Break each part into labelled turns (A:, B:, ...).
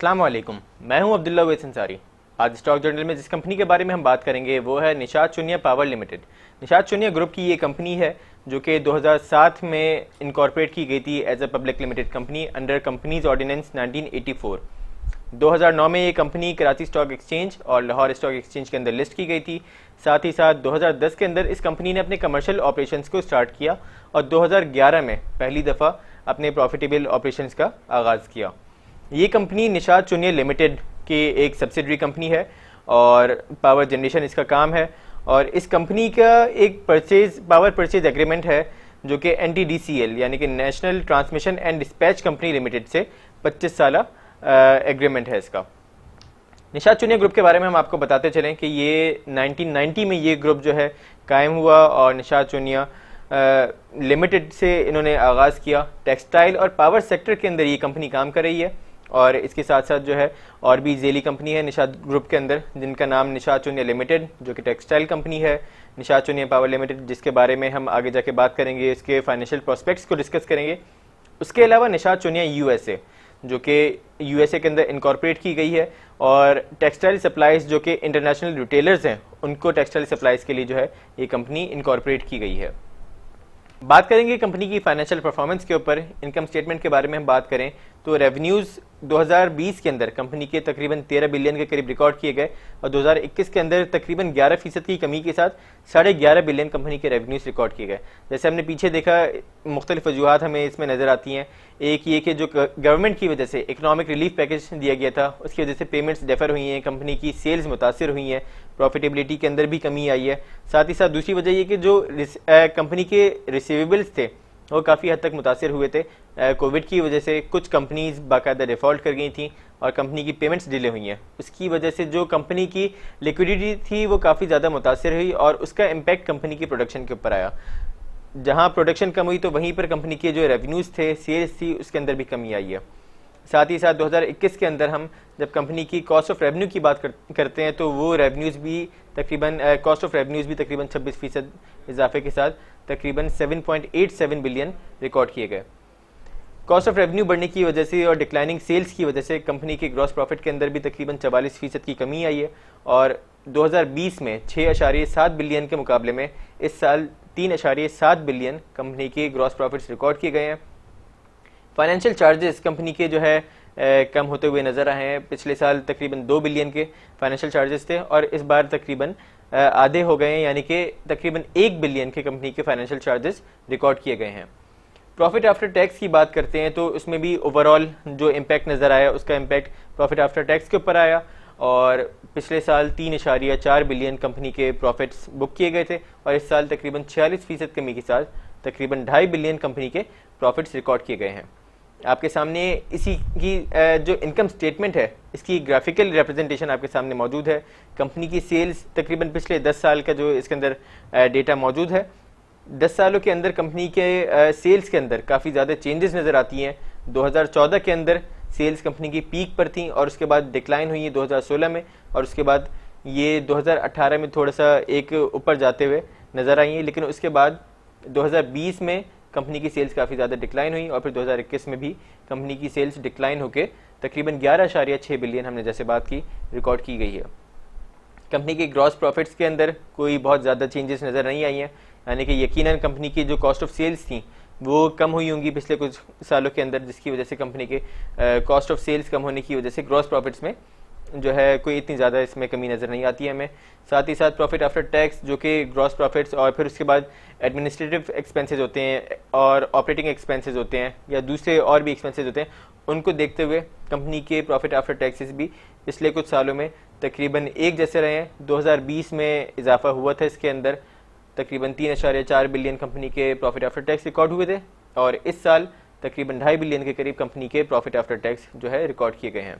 A: अस्सलाम वालेकुम मैं हूं अब्दुल्ला वेस अंसारी आज स्टॉक जर्नल में जिस कंपनी के बारे में हम बात करेंगे वो है Nishat Chunian power limited Nishat Chunian group की ये कंपनी है जो कि 2007 में इनकॉर्पोरेट की गई थी as a public limited company under companies ordinance 1984 2009 में ये कंपनी कराची स्टॉक एक्सचेंज और लाहौर स्टॉक एक्सचेंज के अंदर लिस्ट की गई थी साथ ही साथ 2010 के अंदर इस कंपनी ने अपने कमर्शियल ऑपरेशंस को स्टार्ट किया और 2011 में पहली दफ़ा अपने प्रॉफिटेबल ऑपरेशंस का आगाज़ किया ये कंपनी निशाद चुनिया लिमिटेड की एक सब्सिडरी कंपनी है और पावर जनरेशन इसका काम है और इस कंपनी का एक परचेज पावर परचेज एग्रीमेंट है जो कि एन यानी कि national transmission and dispatch company limited से 25 साल एग्रीमेंट है इसका निशाद चुनिया ग्रुप के बारे में हम आपको बताते चलें कि ये 1990 में ये ग्रुप जो है कायम हुआ और निशाद चुनिया लिमिटेड से इन्होंने आगाज़ किया टेक्सटाइल और पावर सेक्टर के अंदर ये कंपनी काम कर रही है और इसके साथ साथ जो है और भी जेली कंपनी है निशाद ग्रुप के अंदर जिनका नाम निशाद चुनिया लिमिटेड जो कि टेक्सटाइल कंपनी है निशाद चुनिया पावर लिमिटेड जिसके बारे में हम आगे जाके बात करेंगे इसके फाइनेंशियल प्रोस्पेक्ट्स को डिस्कस करेंगे उसके अलावा निशाद चुनिया यूएसए जो कि यूएसए के अंदर इनकॉर्पोरेट की गई है और टेक्सटाइल सप्लाइज जो कि इंटरनेशनल रिटेलर्स हैं उनको टेक्सटाइल सप्लाइज के लिए जो है ये कंपनी इनकॉर्पोरेट की गई है बात करेंगे कंपनी की फाइनेंशियल परफॉर्मेंस के ऊपर इनकम स्टेटमेंट के बारे में हम बात करें तो रेवेन्यूज़ 2020 के अंदर कंपनी के तकरीबन 13 बिलियन के करीब रिकॉर्ड किए गए और 2021 के अंदर तकरीबन 11 फीसद की कमी के साथ साढ़े ग्यारह बिलियन कंपनी के रेवेन्यूज़ रिकॉर्ड किए गए जैसे हमने पीछे देखा मुख्तलिफ वजूहत हमें इसमें नज़र आती हैं एक ये कि जो गवर्नमेंट की वजह से इकोनॉमिक रिलीफ पैकेज दिया गया था उसकी वजह से पेमेंट्स डेफर हुई हैं कंपनी की सेल्स मुतासर हुई हैं प्रॉफिटेबिलिटी के अंदर भी कमी आई है साथ ही साथ दूसरी वजह ये कि जो कंपनी के रिसिवेबल्स थे वो काफ़ी हद तक मुतासर हुए थे कोविड की वजह से कुछ कंपनीज बाकायदा डिफ़ॉल्ट कर गई थी और कंपनी की पेमेंट्स डिले हुई हैं उसकी वजह से जो कंपनी की लिक्विडिटी थी वो काफ़ी ज़्यादा मुतासर हुई और उसका इम्पेक्ट कंपनी की प्रोडक्शन के ऊपर आया जहां प्रोडक्शन कम हुई तो वहीं पर कंपनी के जो रेवेन्यूज़ थे सेल्स थी उसके अंदर भी कमी आई है साथ ही साथ 2021 के अंदर हम जब कंपनी की कॉस्ट ऑफ रेवेन्यू की बात कर, करते हैं तो वो रेवेन्यूज़ भी तकरीबन कॉस्ट ऑफ रेवेन्यूज़ भी तकरीबन 26 फीसद इजाफे के साथ तकरीबन 7.87 बिलियन रिकॉर्ड किए गए कॉस्ट ऑफ रेवेन्यू बढ़ने की वजह से और डिक्लाइनिंग सेल्स की वजह से कंपनी के ग्रॉस प्रॉफिट के अंदर भी तकरीबन चवालीस फीसद की कमी आई है और 2020 में 6.7 बिलियन के मुकाबले में इस साल तीन अशारे सात बिलियन कंपनी के ग्रॉस प्रॉफिट्स रिकॉर्ड किए गए हैं फाइनेंशियल चार्जेस कंपनी के जो है ए, कम होते हुए नज़र आए हैं पिछले साल तकरीबन दो बिलियन के फाइनेंशियल चार्जेस थे और इस बार तकरीबन आधे हो गए हैं यानी कि तकरीबन एक बिलियन के कंपनी के फाइनेंशियल चार्जेस रिकॉर्ड किए गए हैं प्रॉफिट आफ्टर टैक्स की बात करते हैं तो उसमें भी ओवरऑल जो इम्पैक्ट नज़र आया उसका इम्पैक्ट प्रॉफिट आफ्टर टैक्स के ऊपर आया और पिछले साल तीन इशारिया चार बिलियन कंपनी के प्रॉफिट्स बुक किए गए थे और इस साल तकरीबन छियालीस फीसद कमी के साथ तकरीबन ढाई बिलियन कंपनी के प्रॉफिट्स रिकॉर्ड किए गए हैं आपके सामने इसी की जो इनकम स्टेटमेंट है इसकी ग्राफिकल रिप्रेजेंटेशन आपके सामने मौजूद है कंपनी की सेल्स तकरीबन पिछले दस साल का जो इसके अंदर डेटा मौजूद है दस सालों के अंदर कंपनी के सेल्स के अंदर काफ़ी ज़्यादा चेंजेस नज़र आती हैं 2014 के अंदर सेल्स कंपनी की पीक पर थी और उसके बाद डिक्लाइन हुई है 2016 में और उसके बाद ये 2018 में थोड़ा सा एक ऊपर जाते हुए नज़र आई है लेकिन उसके बाद 2020 में कंपनी की सेल्स काफ़ी ज़्यादा डिक्लाइन हुई और फिर 2021 में भी कंपनी की सेल्स डिक्लाइन होकर तकरीबन ग्यारह अशारिया छः बिलियन हमने जैसे बात की रिकॉर्ड की गई है कंपनी के ग्रॉस प्रॉफिट्स के अंदर कोई बहुत ज़्यादा चेंजेस नज़र नहीं आई हैं यानी कि यकीनन कंपनी की जो कॉस्ट ऑफ सेल्स थी वो कम हुई होंगी पिछले कुछ सालों के अंदर जिसकी वजह से कंपनी के कॉस्ट ऑफ सेल्स कम होने की वजह से ग्रॉस प्रॉफिट्स में जो है कोई इतनी ज़्यादा इसमें कमी नज़र नहीं आती है हमें साथ ही साथ प्रॉफिट आफ्टर टैक्स जो कि ग्रॉस प्रॉफिट्स और फिर उसके बाद एडमिनिस्ट्रेटिव एक्सपेंसेस होते हैं और ऑपरेटिंग एक्सपेंसेस होते हैं या दूसरे और भी एक्सपेंसेस होते हैं उनको देखते हुए कंपनी के प्रॉफिट आफ्टर टैक्सेस भी पिछले कुछ सालों में तकरीबन एक जैसे रहे हैं दो में इजाफा हुआ था इसके अंदर तकरीबन तीन अशारे चार बिलियन कंपनी के प्रॉफिट आफ्टर टैक्स रिकॉर्ड हुए थे और इस साल तकरीबन ढाई बिलियन के करीब कंपनी के प्रॉफिट आफ्टर टैक्स जो है रिकॉर्ड किए गए हैं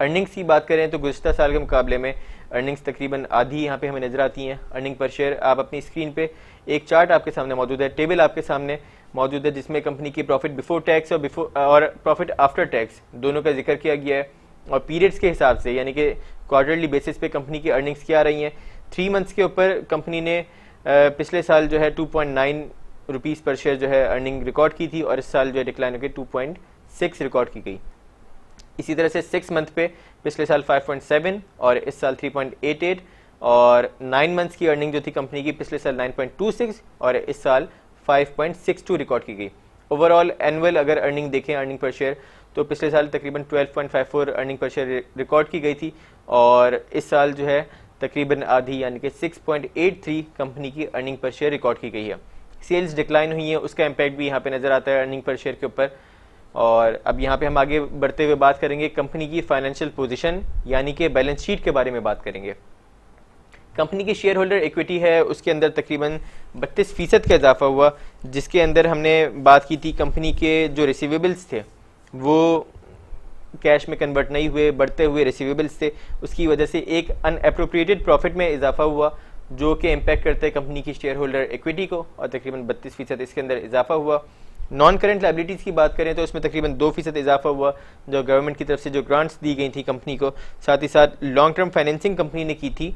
A: अर्निंग्स की बात करें तो गुजशत साल के मुकाबले में अर्निंग्स तकरीबन आधी यहाँ पे हमें नजर आती हैं अर्निंग पर शेयर आप अपनी स्क्रीन पे एक चार्ट आपके सामने मौजूद है टेबल आपके सामने मौजूद है जिसमें कंपनी की प्रॉफिट बिफोर टैक्स और बिफोर और प्रॉफिट आफ्टर टैक्स दोनों का जिक्र किया गया है और पीरियड्स के हिसाब से यानी कि क्वार्टरली बेसिस पे कंपनी की अर्निंग्स क्या आ रही हैं थ्री मंथ्स के ऊपर कंपनी ने पिछले साल जो है two point nine rupees per share जो है अर्निंग रिकॉर्ड की थी और इस साल जो है डिक्लाइन होकर टू पॉइंट सिक्स रिकॉर्ड की गई इसी तरह से सिक्स मंथ पे पिछले साल 5.7 और इस साल 3.88 और नाइन मंथ्स की अर्निंग जो थी कंपनी की पिछले साल 9.26 और इस साल 5.62 रिकॉर्ड की गई ओवरऑल एनुअल अगर अर्निंग देखें अर्निंग पर शेयर तो पिछले साल तकरीबन 12.54 अर्निंग पर शेयर रिकॉर्ड की गई थी और इस साल जो है तकरीबन आधी यानी कि 6.83 कंपनी की अर्निंग पर शेयर रिकॉर्ड की गई है सेल्स डिक्लाइन हुई है उसका इम्पैक्ट भी यहाँ पे नज़र आता है अर्निंग पर शेयर के ऊपर और अब यहाँ पे हम आगे बढ़ते हुए बात करेंगे कंपनी की फाइनेंशियल पोजिशन यानी कि बैलेंस शीट के बारे में बात करेंगे कंपनी की शेयर होल्डर इक्विटी है उसके अंदर तकरीबन बत्तीस फ़ीसद का इजाफा हुआ जिसके अंदर हमने बात की थी कंपनी के जो रिसिवेबल्स थे वो कैश में कन्वर्ट नहीं हुए बढ़ते हुए रिसिवेबल्स थे उसकी वजह से एक अनएप्रोप्रिएटेड प्रॉफिट में इजाफा हुआ जो कि इम्पैक्ट करते हैं कंपनी की शेयर होल्डर इक्विटी को और तकरीबन बत्तीस फीसद इसके अंदर इजाफा हुआ नॉन करेंट लाइबिलिटीज़ की बात करें तो इसमें तकरीबन दो फीसद इजाफा हुआ जो गवर्नमेंट की तरफ से जो ग्रांट्स दी गई थी कंपनी को साथ ही साथ लॉन्ग टर्म फाइनेंसिंग कंपनी ने की थी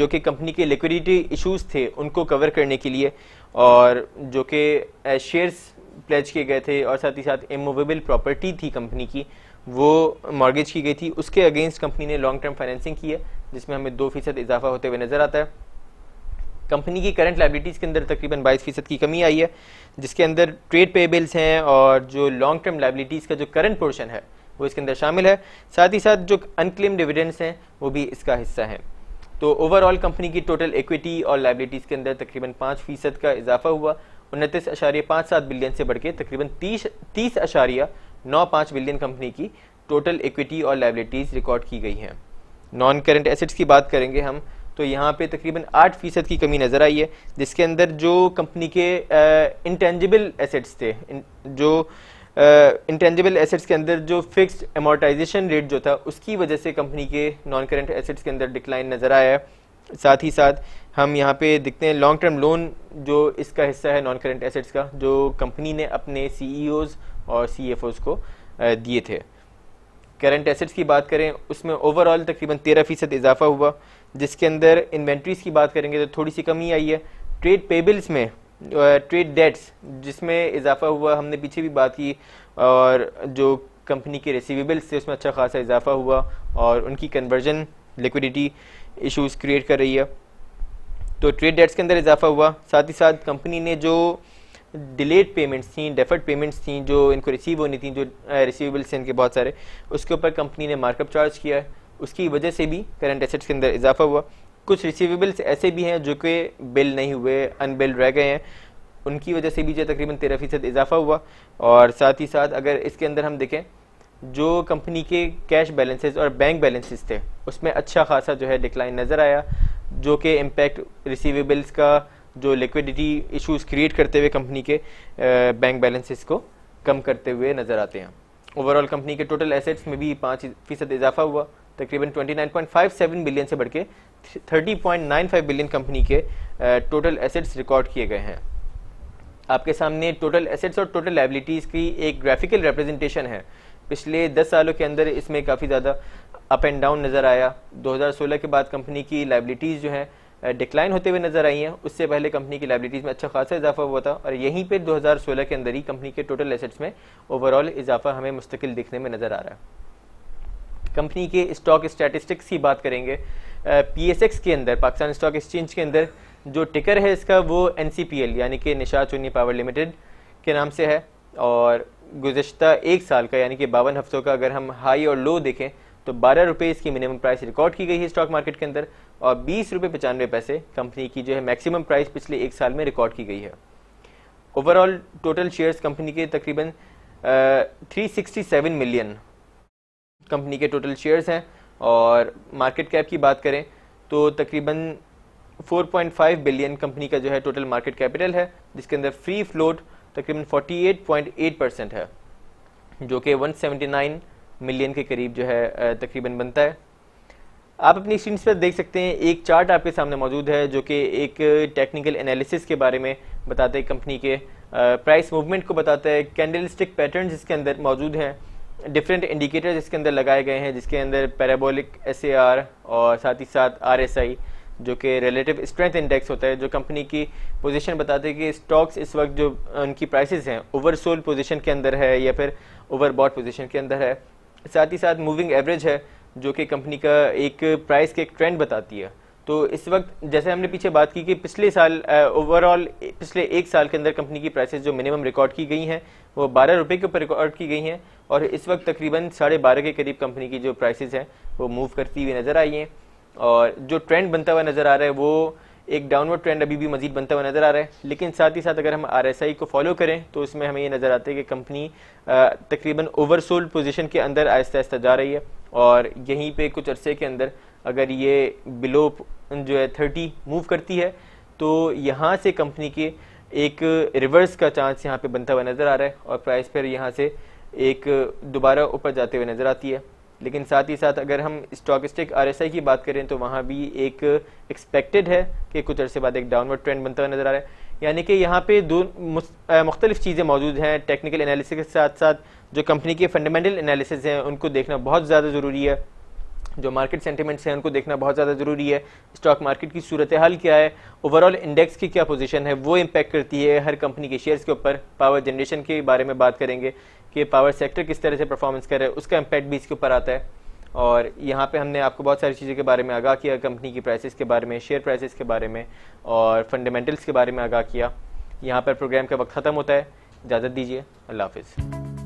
A: जो कि कंपनी के लिक्विडिटी इशूज़ थे उनको कवर करने के लिए और जो कि शेयर्स प्लेज किए गए थे और साथ ही साथ इमूवेबल प्रॉपर्टी थी कंपनी की वो मॉर्गेज की गई थी उसके अगेंस्ट कंपनी ने लॉन्ग टर्म फाइनेंसिंग की है जिसमें हमें दो फीसद इजाफा होते हुए नज़र आता है कंपनी की करंट लाइबिलिटीज़ के अंदर तकरीबन बाईस फीसद की कमी आई है जिसके अंदर ट्रेड पेबल्स हैं और जो लॉन्ग टर्म लाइबिलिटीज़ का जो करंट पोर्शन है वो इसके अंदर शामिल है साथ ही साथ जो अनक्लेम डिविडेंड्स हैं वो भी इसका हिस्सा है तो ओवरऑल कंपनी की टोटल इक्विटी और लाइबिलिटीज़ के अंदर तकरीबन पाँच फीसद का इजाफा हुआ उनतीस अशारिया पाँच सात बिलियन से बढ़ के तकरीबन तीस तीस अशारिया नौ पाँच बिलियन कंपनी की टोटल इक्विटी और लाइबिलिटीज़ रिकॉर्ड की गई हैं नॉन करेंट एसेट्स की बात करेंगे हम तो यहाँ पे तकरीबन आठ फीसद की कमी नज़र आई है जिसके अंदर जो कंपनी के इंटेंजिबल एसेट्स थे जो इंटेंजिबल uh, एसेट्स के अंदर जो फिक्स्ड एमोटाइजेशन रेट जो था उसकी वजह से कंपनी के नॉन करेंट एसेट्स के अंदर डिक्लाइन नज़र आया है साथ ही साथ हम यहाँ पे देखते हैं लॉन्ग टर्म लोन जो इसका हिस्सा है नॉन करेंट एसेट्स का जो कंपनी ने अपने सीईओज और सी एफ को दिए थे करंट एसेट्स की बात करें उसमें ओवरऑल तकरीबन तेरह फीसद इजाफा हुआ जिसके अंदर इन्वेंट्रीज की बात करेंगे तो थोड़ी सी कमी आई है ट्रेड पेबल्स में ट्रेड डेट्स जिसमें इजाफा हुआ हमने पीछे भी बात की और जो कंपनी के रिसिवेबल्स थे उसमें अच्छा खासा इजाफा हुआ और उनकी कन्वर्जन लिक्विडिटी इशूज़ क्रिएट कर रही है तो ट्रेड डेट्स के अंदर इजाफा हुआ साथ ही साथ कंपनी ने जो डिलेड पेमेंट्स थी डेफर्ड पेमेंट्स थी जो इनको रिसीव होनी थी जो रिसीवेबल्स इनके बहुत सारे उसके ऊपर कंपनी ने मार्कअप चार्ज किया उसकी वजह से भी करंट एसेट्स के अंदर इजाफा हुआ कुछ रिसीवेबल्स ऐसे भी हैं जो कि बिल नहीं हुए अनबिल रह गए हैं उनकी वजह से भी जो तकरीबन तेरह फ़ीसद इजाफा हुआ और साथ ही साथ अगर इसके अंदर हम देखें जो कंपनी के कैश बैलेंसेस और बैंक बैलेंसेस थे उसमें अच्छा खासा जो है डिक्लाइन नज़र आया जो कि इम्पैक्ट रिसीवेबल्स का जो लिक्विडिटी इश्यूज क्रिएट करते हुए कंपनी के बैंक बैलेंसेस को कम करते हुए नजर आते हैं ओवरऑल कंपनी के टोटल एसेट्स में भी पाँच फीसद इजाफा हुआ तकरीबन 29.57 बिलियन से बढ़ के 30.95 बिलियन कंपनी के टोटल एसेट्स रिकॉर्ड किए गए हैं आपके सामने टोटल एसेट्स और टोटल लाइबिलिटीज़ की एक ग्राफिकल रिप्रेजेंटेशन है पिछले 10 सालों के अंदर इसमें काफ़ी ज़्यादा अप एंड डाउन नज़र आया 2016 के बाद कंपनी की लाइबिलिटीज़ जो हैं डिक्लाइन होते हुए नजर आई हैं उससे पहले कंपनी की लाइबिलिटीज़ में अच्छा खासा इजाफा हुआ था और यहीं पर 2016 के अंदर ही कंपनी के टोटल एसेट्स में ओवरऑल इजाफा हमें मुस्तकिल दिखने में नज़र आ रहा है कंपनी के स्टॉक स्टैटिस्टिक्स की बात करेंगे पी के अंदर पाकिस्तान स्टॉक एक्सचेंज के अंदर जो टिकर है इसका वो एन यानी कि निशा चुनी पावर लिमिटेड के नाम से है और गुज्त एक साल का यानी कि बावन हफ्तों का अगर हम हाई और लो देखें तो बारह रुपये इसकी मिनिमम प्राइस रिकॉर्ड की गई है स्टॉक मार्केट के अंदर और बीस रुपये पचानवे पैसे कंपनी की जो है मैक्सिमम प्राइस पिछले एक साल में रिकॉर्ड की गई है ओवरऑल टोटल शेयर्स कंपनी के तकरीबन three sixty seven million company के टोटल शेयर्स हैं और मार्केट कैप की बात करें तो तकरीबन 4.5 बिलियन कंपनी का जो है टोटल मार्केट कैपिटल है जिसके अंदर फ्री फ्लोट तकरीबन 48.8 परसेंट है जो कि 179 मिलियन के करीब जो है तकरीबन बनता है आप अपनी स्क्रीन पर देख सकते हैं एक चार्ट आपके सामने मौजूद है जो कि एक टेक्निकल एनालिसिस के बारे में बताते हैं कंपनी के प्राइस मूवमेंट को बताता है कैंडलस्टिक पैटर्न इसके अंदर मौजूद हैं डिफरेंट इंडिकेटर्स इसके अंदर लगाए गए हैं जिसके अंदर पैराबोलिक एस और साथ ही साथ आर जो कि रिलेटिव स्ट्रेंथ इंडेक्स होता है जो कंपनी की पोजीशन बताते हैं कि स्टॉक्स इस वक्त जो उनकी प्राइसेस हैं ओवर पोजीशन के अंदर है या फिर ओवर पोजीशन के अंदर है साथ ही साथ मूविंग एवरेज है जो कि कंपनी का एक प्राइस के एक ट्रेंड बताती है तो इस वक्त जैसे हमने पीछे बात की कि पिछले साल ओवरऑल पिछले एक साल के अंदर कंपनी की प्राइसेस जो मिनिमम रिकॉर्ड की गई हैं वो बारह रुपये के ऊपर रिकॉर्ड की गई हैं और इस वक्त तकरीबन साढ़े बारह के करीब कंपनी की जो प्राइसेस हैं वो मूव करती हुई नज़र आई हैं और जो ट्रेंड बनता हुआ नज़र आ रहा है वो एक डाउनवर्ड ट्रेंड अभी भी मजीद बनता हुआ नज़र आ रहा है लेकिन साथ ही साथ अगर हम आर एस आई को फॉलो करें तो इसमें हमें ये नज़र आता है कि कंपनी तकरीबन ओवरसोल्ड पोजिशन के अंदर आहिस्ता आहिस्ता जा रही है और यहीं पर कुछ अरसे के अंदर अगर ये बिलो जो है थर्टी मूव करती है तो यहाँ से कंपनी के एक रिवर्स का चांस यहाँ पे बनता हुआ नज़र आ रहा है और प्राइस फिर यहाँ से एक दोबारा ऊपर जाते हुए नज़र आती है लेकिन साथ ही साथ अगर हम स्टॉकिस्टिक आर की बात करें तो वहाँ भी एक एक्सपेक्टेड है कि कुछ अरसे बाद एक डाउनवर्ड ट्रेंड बनता हुआ नज़र आ रहा है यानी कि यहाँ पे दो मुख्तलिफ चीज़ें मौजूद हैं टेक्निकल एनालिसिस के साथ साथ जो कंपनी के फंडामेंटल एनालिसिस हैं उनको देखना बहुत ज़्यादा ज़रूरी है जो मार्केट सेंटीमेंट्स हैं उनको देखना बहुत ज़्यादा ज़रूरी है स्टॉक मार्केट की सूरत हाल क्या है ओवरऑल इंडेक्स की क्या पोजीशन है वो इम्पैक्ट करती है हर कंपनी के शेयर्स के ऊपर पावर जनरेशन के बारे में बात करेंगे कि पावर सेक्टर किस तरह से परफॉर्मेंस कर रहा है उसका इम्पैक्ट भी इसके ऊपर आता है और यहाँ पे हमने आपको बहुत सारी चीज़ों के बारे में आगाह किया कंपनी की प्राइसेस के बारे में शेयर प्राइसेस के बारे में और फंडामेंटल्स के बारे में आगाह किया यहाँ पर प्रोग्राम का वक्त ख़त्म होता है इजाज़त दीजिए अल्लाह हाफिज़